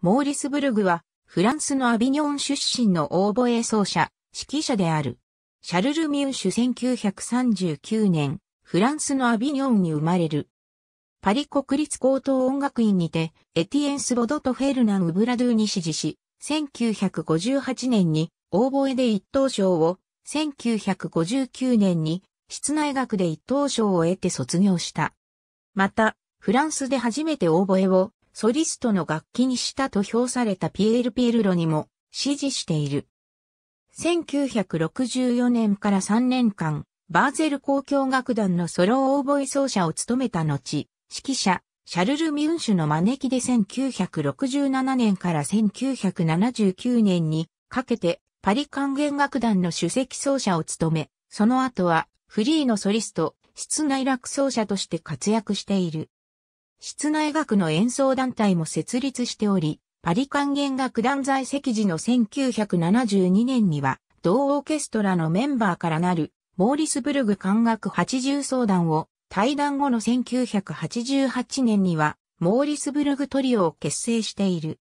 モーリス・ブルグは、フランスのアビニョン出身のオーボエ奏者、指揮者である。シャルル・ミューシュ1939年、フランスのアビニョンに生まれる。パリ国立高等音楽院にて、エティエンス・ボドとフェルナン・ウブラドゥに支持し、1958年に、オーボエで一等賞を、1959年に、室内楽で一等賞を得て卒業した。また、フランスで初めてオーボエをソリストの楽器にしたと評されたピエール・ピエルロにも支持している。1964年から3年間、バーゼル交響楽団のソロオーボエ奏者を務めた後、指揮者、シャルル・ミュンシュの招きで1967年から1979年にかけてパリ管弦楽団の主席奏者を務め、その後はフリーのソリスト、室内楽奏者として活躍している。室内楽の演奏団体も設立しており、パリ管弦楽団在籍時の1972年には、同オーケストラのメンバーからなる、モーリスブルグ管楽80奏団を、退団後の1988年には、モーリスブルグトリオを結成している。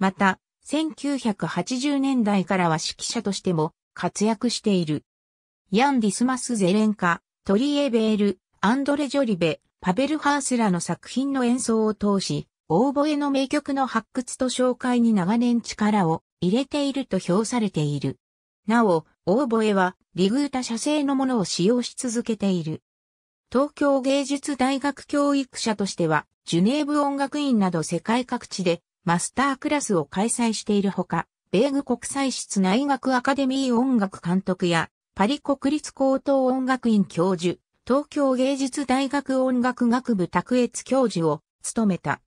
また、1980年代からは指揮者としても活躍している。ヤン・ディスマス・ゼレンカ、トリエベール、アンドレ・ジョリベ、パベル・ハースらの作品の演奏を通し、オーボエの名曲の発掘と紹介に長年力を入れていると評されている。なお、オーボエは、リグータ社製のものを使用し続けている。東京芸術大学教育者としては、ジュネーブ音楽院など世界各地でマスタークラスを開催しているほか、米具国際室内学アカデミー音楽監督や、パリ国立高等音楽院教授、東京芸術大学音楽学部卓越教授を務めた。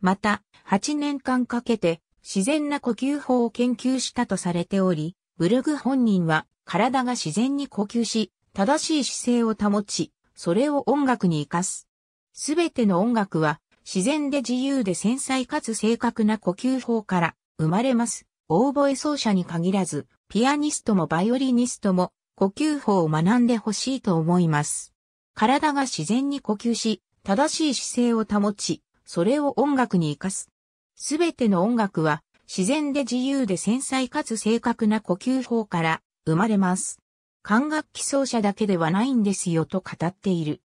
また、8年間かけて自然な呼吸法を研究したとされており、ブルグ本人は体が自然に呼吸し、正しい姿勢を保ち、それを音楽に活かす。すべての音楽は自然で自由で繊細かつ正確な呼吸法から生まれます。オーボエ奏者に限らず、ピアニストもバイオリニストも呼吸法を学んでほしいと思います。体が自然に呼吸し、正しい姿勢を保ち、それを音楽に活かす。すべての音楽は、自然で自由で繊細かつ正確な呼吸法から生まれます。管楽器奏者だけではないんですよと語っている。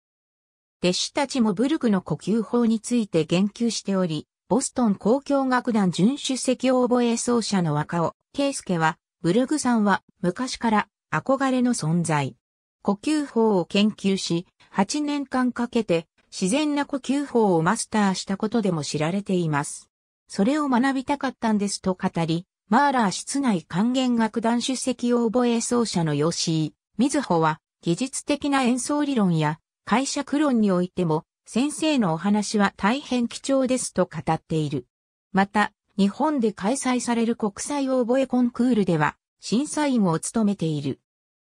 弟子たちもブルクの呼吸法について言及しており、ボストン公共楽団準主席オーボエ奏者の若尾、圭介は、ブルグさんは昔から憧れの存在。呼吸法を研究し、8年間かけて自然な呼吸法をマスターしたことでも知られています。それを学びたかったんですと語り、マーラー室内管弦楽団主席を覚え奏者の吉井、水穂は、技術的な演奏理論や解釈論においても、先生のお話は大変貴重ですと語っている。また、日本で開催される国際オーボエコンクールでは、審査員を務めている。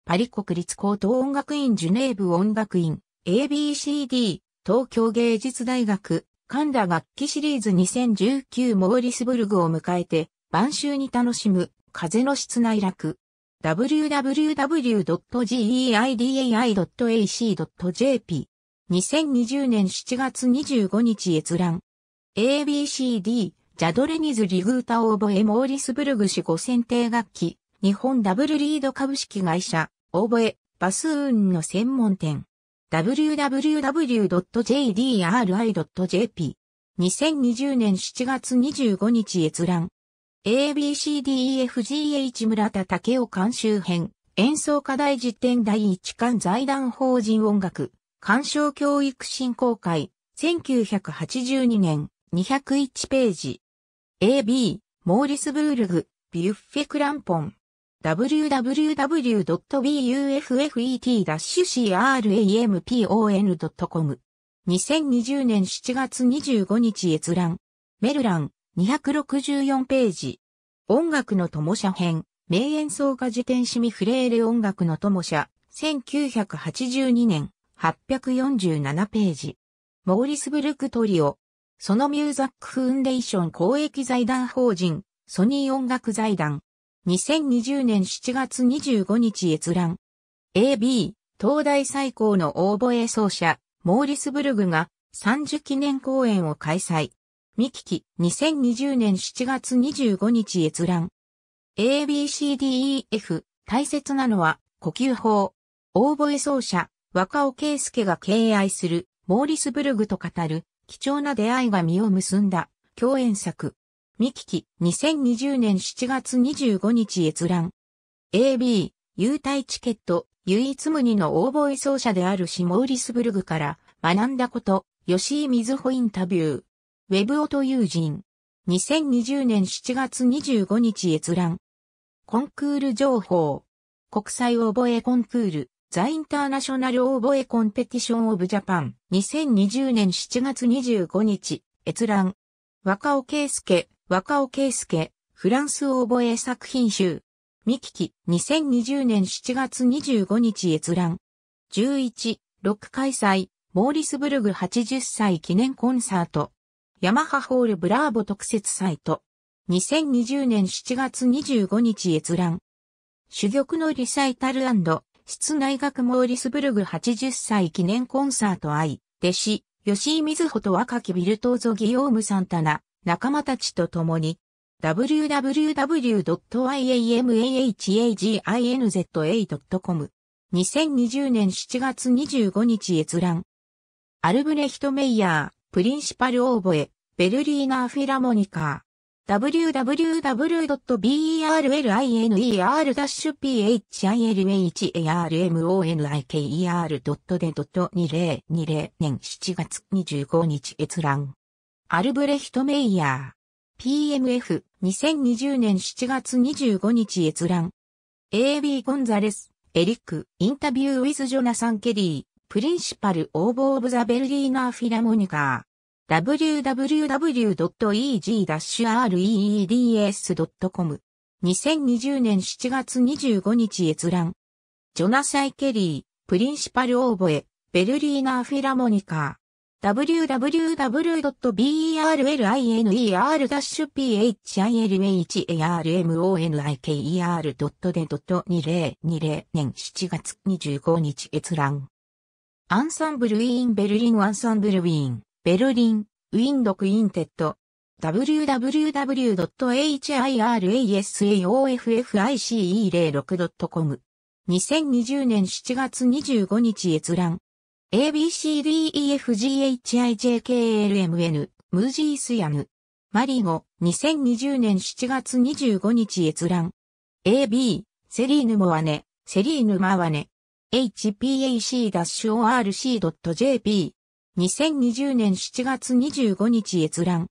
パリ国立高等音楽院ジュネーブ音楽院、ABCD、東京芸術大学、神田楽器シリーズ2019モーリスブルグを迎えて、晩秋に楽しむ、風の室内楽。www.geidai.ac.jp 2020年7月25日閲覧 ABCD ジャドレニズ・リグータ・オーボエ・モーリスブルグ氏5選定楽器日本ダブルリード株式会社オーボエ、バスーンの専門店。www.jdri.jp。2020年7月25日閲覧。ABCDEFGH 村田武雄監修編。演奏課題実典第1巻財団法人音楽。鑑賞教育振興会。1982年201ページ。AB、モーリスブールグ、ビュッフェクランポン。www.buffet-crampon.com。2020年7月25日閲覧。メルラン、264ページ。音楽の友社編、名演奏家辞典シミフレーレ音楽の友社、1982年、847ページ。モーリスブルクトリオ。そのミューザックフンデーション公益財団法人、ソニー音楽財団。2020年7月25日閲覧。AB、東大最高のオーボエ奏者、モーリスブルグが30記念公演を開催。ミキキ、2020年7月25日閲覧。ABCDEF、大切なのは呼吸法。オーボエ奏者、若尾圭介が敬愛する、モーリスブルグと語る、貴重な出会いが実を結んだ、共演作。ミキキ、2020年7月25日閲覧。AB、優待チケット、唯一無二の応募奏者であるシモーリスブルグから学んだこと、吉井水穂インタビュー。ウェブオト友人。2020年7月25日閲覧。コンクール情報。国際オ募ボエコンクール、ザ・インターナショナルオ募ボエコンペティション・オブ・ジャパン。2020年7月25日、閲覧。若尾圭介、若尾圭介、フランスオーボエ作品集。ミキキ、2020年7月25日閲覧。11、6開催、モーリスブルグ80歳記念コンサート。ヤマハホールブラーボ特設サイト。2020年7月25日閲覧。主玉のリサイタル室内学モーリスブルグ80歳記念コンサート愛、弟子、吉井瑞穂と若きビルトーゾギオームサンタナ。仲間たちと共に www.iamahginza.com a 2020年7月25日閲覧アルブレヒト・メイヤー、プリンシパル・オーボエ、ベルリーナー・フィラモニカー www.berliner-philharmoniker.de.2020 年7月25日閲覧アルブレヒト・メイヤー。PMF2020 年7月25日閲覧。AB ゴンザレス、エリック、インタビュー・ウィズ・ジョナサン・ケリー、プリンシパル・オーボ・ー・オブ・ザ・ベルリーナー・フィラモニカー。www.eg-reeds.com 2020年7月25日閲覧。ジョナサイ・ケリー、プリンシパル・オーボエ、ベルリーナー・フィラモニカー。www.berliner-phi-armoniker.de.2020 年7月25日閲覧。アンサンブル・ウィーン・ベルリン・アンサンブル・ウィーン、ベルリン、ウィンド・クインテッド。w w w h i r a s a o f f i c e 0 6 c o m 2 0 2 0年7月25日閲覧。ABCDEFGHIJKLMN、ムージースヤヌ。マリゴ、2020年7月25日閲覧。AB、セリーヌモアネ、セリーヌマワネ。hpac-orc.jp。2020年7月25日閲覧。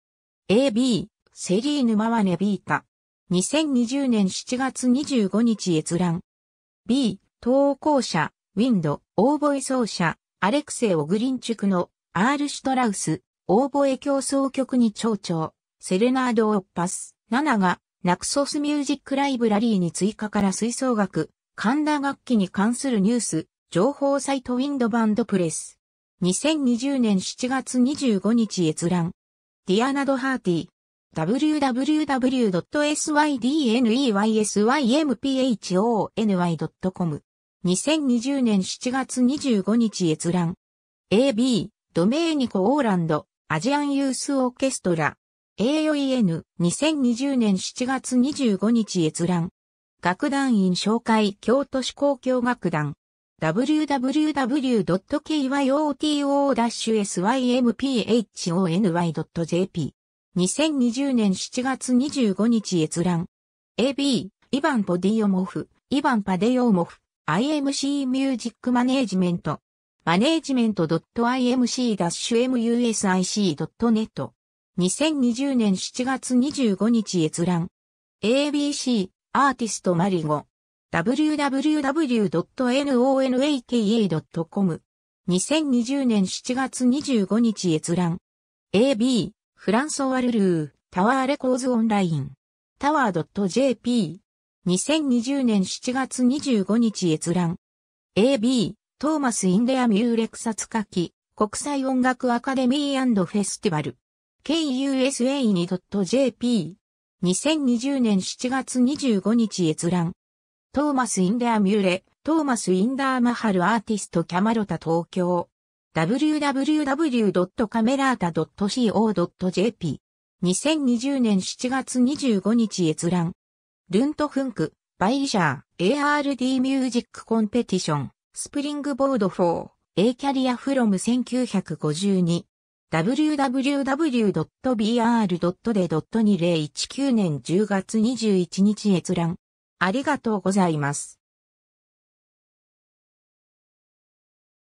AB、セリーヌマワネビータ。2020年7月25日閲覧。B、投稿者、ウィンド、オーボイ奏者、アレクセイ・オグリンチュクのアール・シュトラウス、オーボエ競争曲に長調、セレナード・オッパス、7が、ナクソス・ミュージック・ライブラリーに追加から吹奏楽、神田楽器に関するニュース、情報サイトウィンドバンドプレス。2020年7月25日閲覧。ディアナド・ハーティー。www.sydneysymphony.com 2020年7月25日閲覧。AB、ドメーニコ・オーランド、アジアンユースオーケストラ。AOEN、2020年7月25日閲覧。楽団員紹介京都市交響楽団。www.kyoto-sympony.jp h。2020年7月25日閲覧。AB、イヴァン・ポディオモフ、イヴァン・パデヨーモフ。IMC ミュージックマネージメント。マネージメント .imc-music.net。2020年7月25日閲覧。ABC アーティストマリゴ。www.nonaka.com。2020年7月25日閲覧。AB フランソワルルータワーレコーズオンライン。タワー .jp 2020年7月25日閲覧。AB、トーマス・インデア・ミューレクサツカキ、国際音楽アカデミーフェスティバル。kusa2.jp。2020年7月25日閲覧。トーマス・インデア・ミューレ、トーマス・インダー・マハル・アーティスト・キャマロタ東京。www.camerata.co.jp。2020年7月25日閲覧。ルントフンク、バイリシャー、ARD ミュージックコンペティション、スプリングボード4、A キャリアフロム1952。www.br.de.2019 年10月21日閲覧。ありがとうございます。